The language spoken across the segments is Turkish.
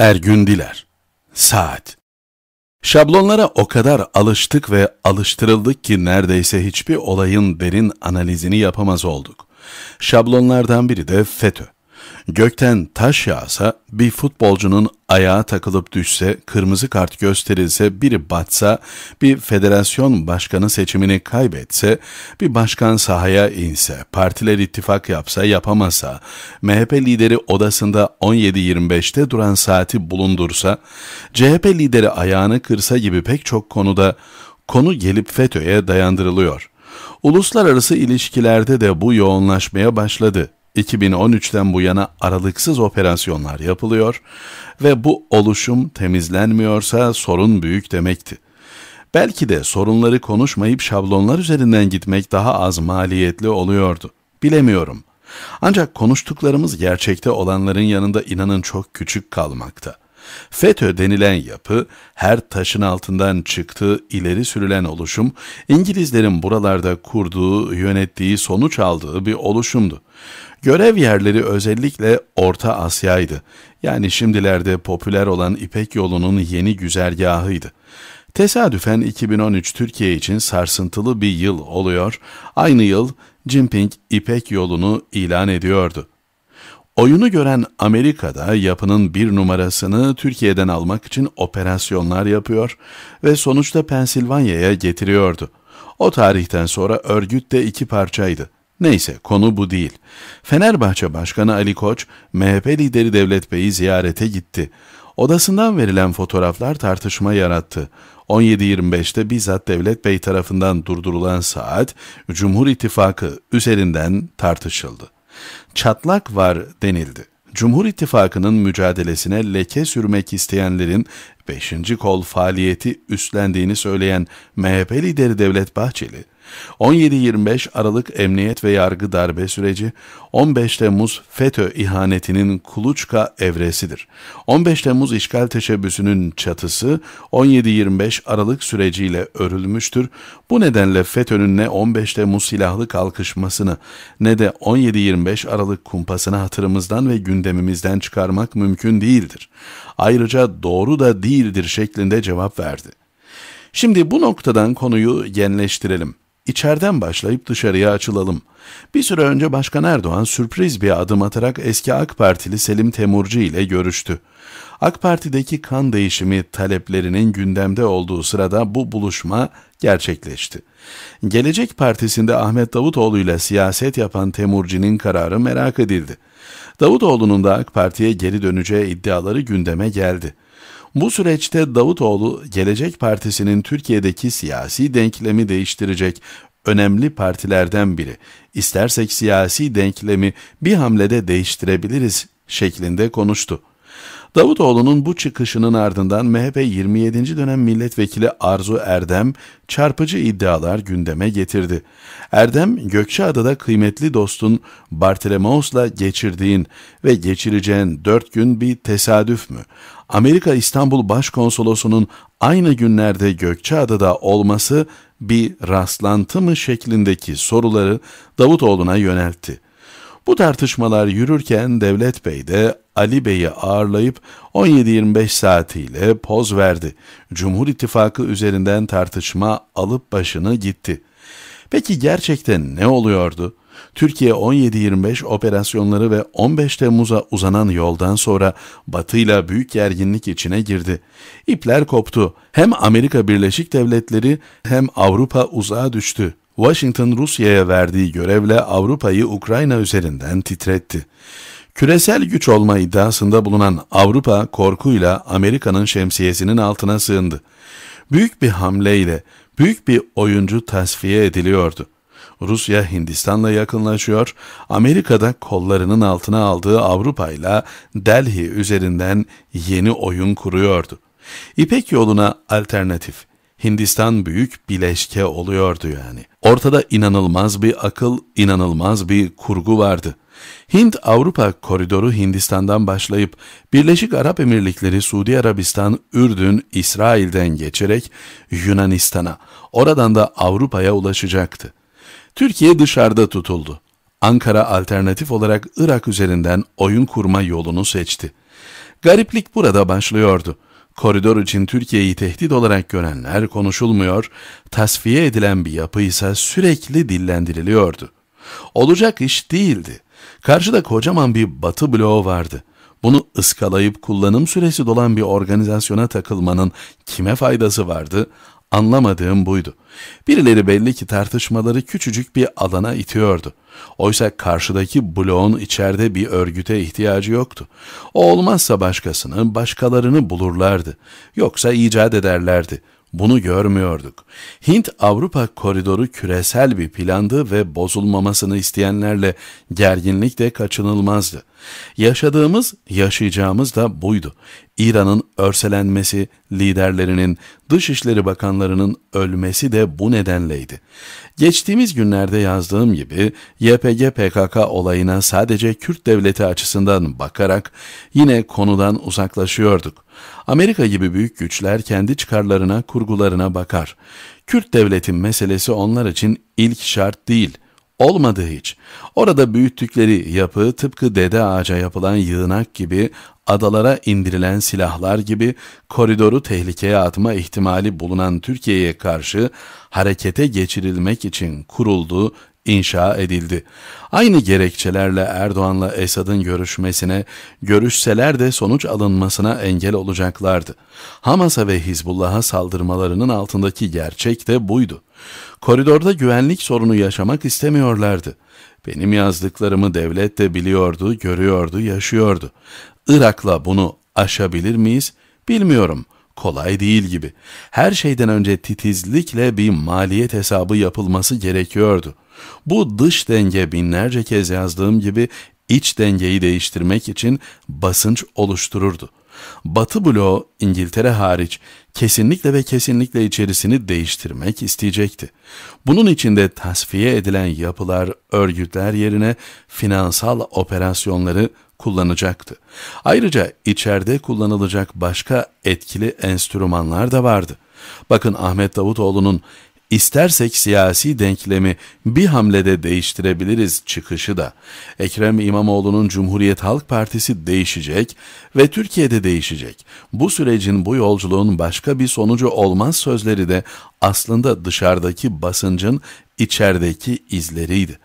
Ergün Diler Saat Şablonlara o kadar alıştık ve alıştırıldık ki neredeyse hiçbir olayın derin analizini yapamaz olduk. Şablonlardan biri de FETÖ. Gökten taş yağsa, bir futbolcunun ayağa takılıp düşse, kırmızı kart gösterilse, biri batsa, bir federasyon başkanı seçimini kaybetse, bir başkan sahaya inse, partiler ittifak yapsa, yapamasa, MHP lideri odasında 17.25'te duran saati bulundursa, CHP lideri ayağını kırsa gibi pek çok konuda konu gelip FETÖ'ye dayandırılıyor. Uluslararası ilişkilerde de bu yoğunlaşmaya başladı. 2013'ten bu yana aralıksız operasyonlar yapılıyor ve bu oluşum temizlenmiyorsa sorun büyük demekti. Belki de sorunları konuşmayıp şablonlar üzerinden gitmek daha az maliyetli oluyordu. Bilemiyorum. Ancak konuştuklarımız gerçekte olanların yanında inanın çok küçük kalmakta. FETÖ denilen yapı, her taşın altından çıktığı ileri sürülen oluşum, İngilizlerin buralarda kurduğu, yönettiği, sonuç aldığı bir oluşumdu. Görev yerleri özellikle Orta Asya'ydı. Yani şimdilerde popüler olan İpek yolunun yeni güzergahıydı. Tesadüfen 2013 Türkiye için sarsıntılı bir yıl oluyor. Aynı yıl Jinping İpek yolunu ilan ediyordu. Oyunu gören Amerika'da yapının bir numarasını Türkiye'den almak için operasyonlar yapıyor ve sonuçta Pensilvanya'ya getiriyordu. O tarihten sonra örgüt de iki parçaydı. Neyse konu bu değil. Fenerbahçe Başkanı Ali Koç, MHP lideri Devlet Bey'i ziyarete gitti. Odasından verilen fotoğraflar tartışma yarattı. 17.25'te bizzat Devlet Bey tarafından durdurulan saat Cumhur İttifakı üzerinden tartışıldı. Çatlak var denildi. Cumhur İttifakı'nın mücadelesine leke sürmek isteyenlerin 5. kol faaliyeti üstlendiğini söyleyen MHP lideri Devlet Bahçeli, 17-25 Aralık Emniyet ve Yargı darbe süreci, 15 Temmuz FETÖ ihanetinin kuluçka evresidir. 15 Temmuz işgal teşebbüsünün çatısı 17-25 Aralık süreciyle örülmüştür. Bu nedenle FETÖ'nün ne 15 Temmuz silahlı kalkışmasını ne de 17-25 Aralık kumpasını hatırımızdan ve gündemimizden çıkarmak mümkün değildir. Ayrıca doğru da değil değildir şeklinde cevap verdi. Şimdi bu noktadan konuyu genleştirelim. İçeriden başlayıp dışarıya açılalım. Bir süre önce Başkan Erdoğan sürpriz bir adım atarak eski AK Partili Selim Temurcu ile görüştü. AK Parti'deki kan değişimi taleplerinin gündemde olduğu sırada bu buluşma gerçekleşti. Gelecek Partisi'nde Ahmet Davutoğlu ile siyaset yapan Temurci'nin kararı merak edildi. Davutoğlu'nun da AK Parti'ye geri döneceği iddiaları gündeme geldi. Bu süreçte Davutoğlu Gelecek Partisi'nin Türkiye'deki siyasi denklemi değiştirecek önemli partilerden biri. İstersek siyasi denklemi bir hamlede değiştirebiliriz şeklinde konuştu. Davutoğlu'nun bu çıkışının ardından MHP 27. dönem milletvekili Arzu Erdem çarpıcı iddialar gündeme getirdi. Erdem, Gökçeada'da kıymetli dostun Bartolomeos'la geçirdiğin ve geçireceğin 4 gün bir tesadüf mü? Amerika İstanbul Başkonsolosu'nun aynı günlerde Gökçeada'da olması bir rastlantı mı şeklindeki soruları Davutoğlu'na yöneltti. Bu tartışmalar yürürken Devlet Bey de Ali Bey'i ağırlayıp 17-25 saatiyle poz verdi. Cumhur İttifakı üzerinden tartışma alıp başını gitti. Peki gerçekten ne oluyordu? Türkiye 17-25 operasyonları ve 15 Temmuz'a uzanan yoldan sonra Batı'yla büyük gerginlik içine girdi. İpler koptu. Hem Amerika Birleşik Devletleri hem Avrupa uzağa düştü. Washington Rusya'ya verdiği görevle Avrupa'yı Ukrayna üzerinden titretti. Küresel güç olma iddiasında bulunan Avrupa korkuyla Amerika'nın şemsiyesinin altına sığındı. Büyük bir hamleyle büyük bir oyuncu tasfiye ediliyordu. Rusya Hindistan'la yakınlaşıyor, Amerika'da kollarının altına aldığı Avrupa ile Delhi üzerinden yeni oyun kuruyordu. İpek yoluna alternatif, Hindistan büyük bileşke oluyordu yani. Ortada inanılmaz bir akıl, inanılmaz bir kurgu vardı. Hint-Avrupa koridoru Hindistan'dan başlayıp Birleşik Arap Emirlikleri, Suudi Arabistan, Ürdün, İsrail'den geçerek Yunanistan'a, oradan da Avrupa'ya ulaşacaktı. Türkiye dışarıda tutuldu. Ankara alternatif olarak Irak üzerinden oyun kurma yolunu seçti. Gariplik burada başlıyordu. Koridor için Türkiye'yi tehdit olarak görenler konuşulmuyor, tasfiye edilen bir yapı ise sürekli dillendiriliyordu. Olacak iş değildi. Karşıda kocaman bir batı bloğu vardı. Bunu ıskalayıp kullanım süresi dolan bir organizasyona takılmanın kime faydası vardı? Anlamadığım buydu. Birileri belli ki tartışmaları küçücük bir alana itiyordu. Oysa karşıdaki bloğun içeride bir örgüte ihtiyacı yoktu. O olmazsa başkasını, başkalarını bulurlardı. Yoksa icat ederlerdi. Bunu görmüyorduk. Hint-Avrupa koridoru küresel bir plandı ve bozulmamasını isteyenlerle gerginlik de kaçınılmazdı. Yaşadığımız, yaşayacağımız da buydu. İran'ın örselenmesi, liderlerinin Dışişleri Bakanlarının ölmesi de bu nedenleydi. Geçtiğimiz günlerde yazdığım gibi YPG PKK olayına sadece Kürt devleti açısından bakarak yine konudan uzaklaşıyorduk. Amerika gibi büyük güçler kendi çıkarlarına, kurgularına bakar. Kürt devletin meselesi onlar için ilk şart değil.'' Olmadı hiç. Orada büyüttükleri yapı tıpkı dede ağaca yapılan yığınak gibi, adalara indirilen silahlar gibi koridoru tehlikeye atma ihtimali bulunan Türkiye'ye karşı harekete geçirilmek için kuruldu, inşa edildi. Aynı gerekçelerle Erdoğan'la Esad'ın görüşmesine, görüşseler de sonuç alınmasına engel olacaklardı. Hamas'a ve Hizbullah'a saldırmalarının altındaki gerçek de buydu. Koridorda güvenlik sorunu yaşamak istemiyorlardı. Benim yazdıklarımı devlet de biliyordu, görüyordu, yaşıyordu. Irak'la bunu aşabilir miyiz? Bilmiyorum.'' kolay değil gibi. Her şeyden önce titizlikle bir maliyet hesabı yapılması gerekiyordu. Bu dış denge binlerce kez yazdığım gibi iç dengeyi değiştirmek için basınç oluştururdu. Batı bloğu İngiltere hariç kesinlikle ve kesinlikle içerisini değiştirmek isteyecekti. Bunun için de tasfiye edilen yapılar, örgütler yerine finansal operasyonları kullanacaktı. Ayrıca içeride kullanılacak başka etkili enstrümanlar da vardı. Bakın Ahmet Davutoğlu'nun İstersek siyasi denklemi bir hamlede değiştirebiliriz çıkışı da Ekrem İmamoğlu'nun Cumhuriyet Halk Partisi değişecek ve Türkiye'de değişecek. Bu sürecin bu yolculuğun başka bir sonucu olmaz sözleri de aslında dışarıdaki basıncın içerideki izleriydi.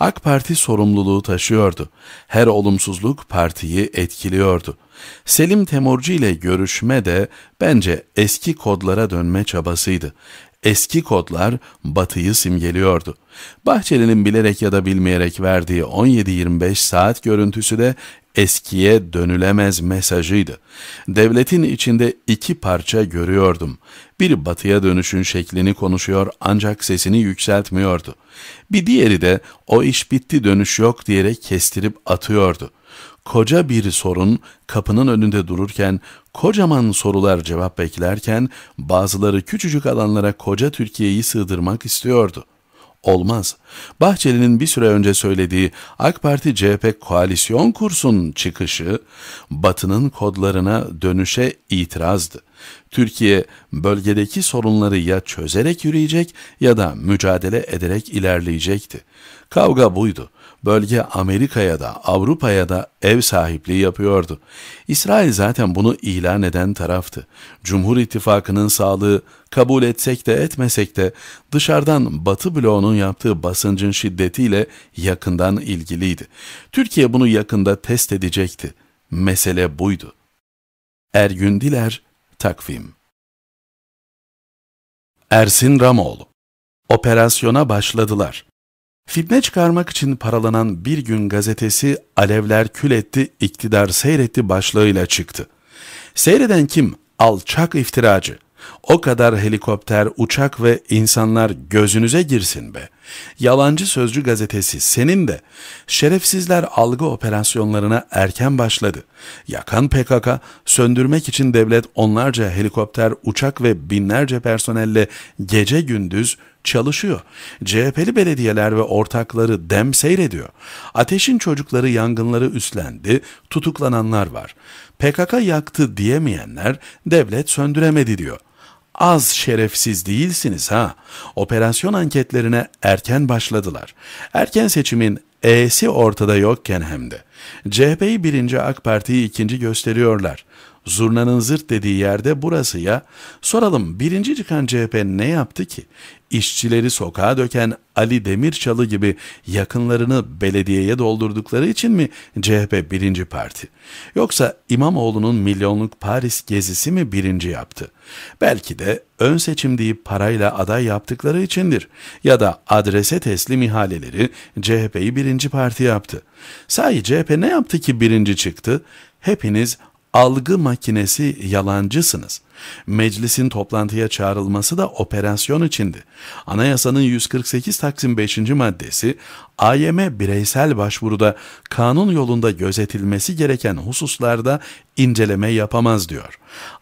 AK Parti sorumluluğu taşıyordu. Her olumsuzluk partiyi etkiliyordu. Selim Temurcu ile görüşme de bence eski kodlara dönme çabasıydı. Eski kodlar batıyı simgeliyordu. Bahçeli'nin bilerek ya da bilmeyerek verdiği 17-25 saat görüntüsü de eskiye dönülemez mesajıydı. Devletin içinde iki parça görüyordum. Bir batıya dönüşün şeklini konuşuyor ancak sesini yükseltmiyordu. Bir diğeri de o iş bitti dönüş yok diyerek kestirip atıyordu. Koca bir sorun kapının önünde dururken, kocaman sorular cevap beklerken bazıları küçücük alanlara koca Türkiye'yi sığdırmak istiyordu.'' Olmaz. Bahçeli'nin bir süre önce söylediği AK Parti-CHP koalisyon kursun çıkışı, Batı'nın kodlarına dönüşe itirazdı. Türkiye bölgedeki sorunları ya çözerek yürüyecek ya da mücadele ederek ilerleyecekti. Kavga buydu. Bölge Amerika'ya da Avrupa'ya da ev sahipliği yapıyordu. İsrail zaten bunu ilan eden taraftı. Cumhur İttifakı'nın sağlığı Kabul etsek de etmesek de dışarıdan Batı bloğunun yaptığı basıncın şiddetiyle yakından ilgiliydi. Türkiye bunu yakında test edecekti. Mesele buydu. Ergün Diler, Takvim Ersin Ramoğlu Operasyona başladılar. Fitne çıkarmak için paralanan bir gün gazetesi Alevler Kül etti, iktidar seyretti başlığıyla çıktı. Seyreden kim? Alçak iftiracı. O kadar helikopter, uçak ve insanlar gözünüze girsin be. Yalancı Sözcü gazetesi senin de. Şerefsizler algı operasyonlarına erken başladı. Yakan PKK, söndürmek için devlet onlarca helikopter, uçak ve binlerce personelle gece gündüz çalışıyor. CHP'li belediyeler ve ortakları dem seyrediyor. Ateşin çocukları yangınları üstlendi, tutuklananlar var. PKK yaktı diyemeyenler devlet söndüremedi diyor az şerefsiz değilsiniz ha. Operasyon anketlerine erken başladılar. Erken seçimin E'si ortada yokken hem de. CHP'yi birinci AK Parti'yi ikinci gösteriyorlar. Zurnanın zırt dediği yerde burası ya. Soralım birinci çıkan CHP ne yaptı ki? İşçileri sokağa döken Ali Demirçalı gibi yakınlarını belediyeye doldurdukları için mi CHP birinci parti? Yoksa İmamoğlu'nun milyonluk Paris gezisi mi birinci yaptı? Belki de ön seçim deyip parayla aday yaptıkları içindir. Ya da adrese teslim ihaleleri CHP'yi birinci parti yaptı. Sahi CHP ne yaptı ki birinci çıktı? Hepiniz algı makinesi yalancısınız. Meclisin toplantıya çağrılması da operasyon içindi. Anayasanın 148 Taksim 5. maddesi, AYM bireysel başvuruda kanun yolunda gözetilmesi gereken hususlarda inceleme yapamaz diyor.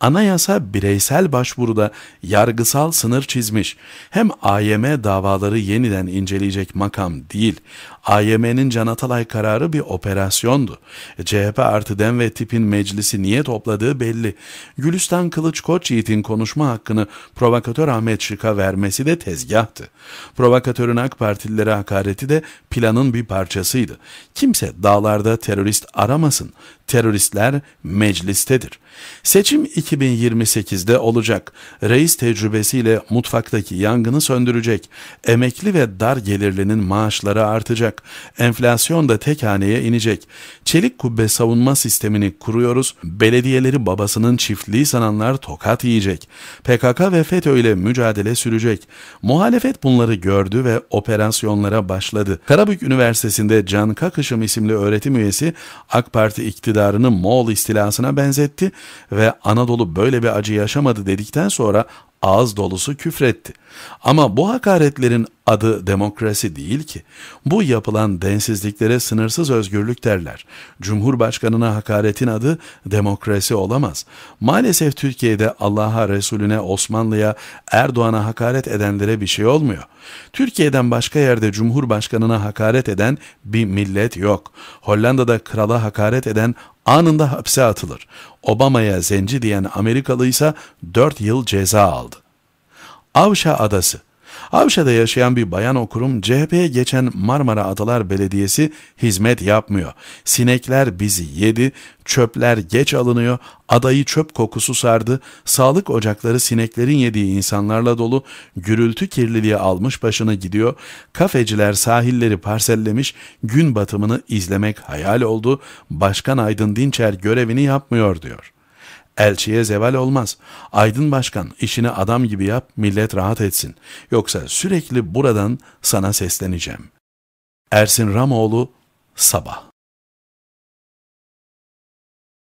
Anayasa bireysel başvuruda yargısal sınır çizmiş. Hem AYM davaları yeniden inceleyecek makam değil. AYM'nin canatalay kararı bir operasyondu. CHP artı dem ve tipin meclisi niye topladığı belli. Gülistan Kılıç Koç Yiğit'in konuşma hakkını provokatör Ahmet Şık'a vermesi de tezgahtı. Provokatörün AK Partililere hakareti de planın bir parçasıydı. Kimse dağlarda terörist aramasın, teröristler meclistedir. Seçim 2028'de olacak. Reis tecrübesiyle mutfaktaki yangını söndürecek. Emekli ve dar gelirlinin maaşları artacak. Enflasyon da tek haneye inecek. Çelik kubbe savunma sistemini kuruyoruz. Belediyeleri babasının çiftliği sananlar tokat yiyecek. PKK ve FETÖ ile mücadele sürecek. Muhalefet bunları gördü ve operasyonlara başladı. Karabük Üniversitesi'nde Can Kakışım isimli öğretim üyesi AK Parti iktidar iktidarını Moğol istilasına benzetti ve Anadolu böyle bir acı yaşamadı dedikten sonra ağız dolusu küfretti. Ama bu hakaretlerin adı demokrasi değil ki. Bu yapılan densizliklere sınırsız özgürlük derler. Cumhurbaşkanına hakaretin adı demokrasi olamaz. Maalesef Türkiye'de Allah'a, Resulüne, Osmanlı'ya, Erdoğan'a hakaret edenlere bir şey olmuyor. Türkiye'den başka yerde Cumhurbaşkanına hakaret eden bir millet yok. Hollanda'da krala hakaret eden anında hapse atılır. Obama'ya zenci diyen Amerikalı ise 4 yıl ceza aldı. Avşa Adası Avşa'da yaşayan bir bayan okurum CHP'ye geçen Marmara Adalar Belediyesi hizmet yapmıyor. Sinekler bizi yedi, çöpler geç alınıyor, adayı çöp kokusu sardı, sağlık ocakları sineklerin yediği insanlarla dolu, gürültü kirliliği almış başını gidiyor, kafeciler sahilleri parsellemiş, gün batımını izlemek hayal oldu, Başkan Aydın Dinçer görevini yapmıyor diyor. Elçiye zeval olmaz. Aydın Başkan işini adam gibi yap millet rahat etsin. Yoksa sürekli buradan sana sesleneceğim. Ersin Ramoğlu Sabah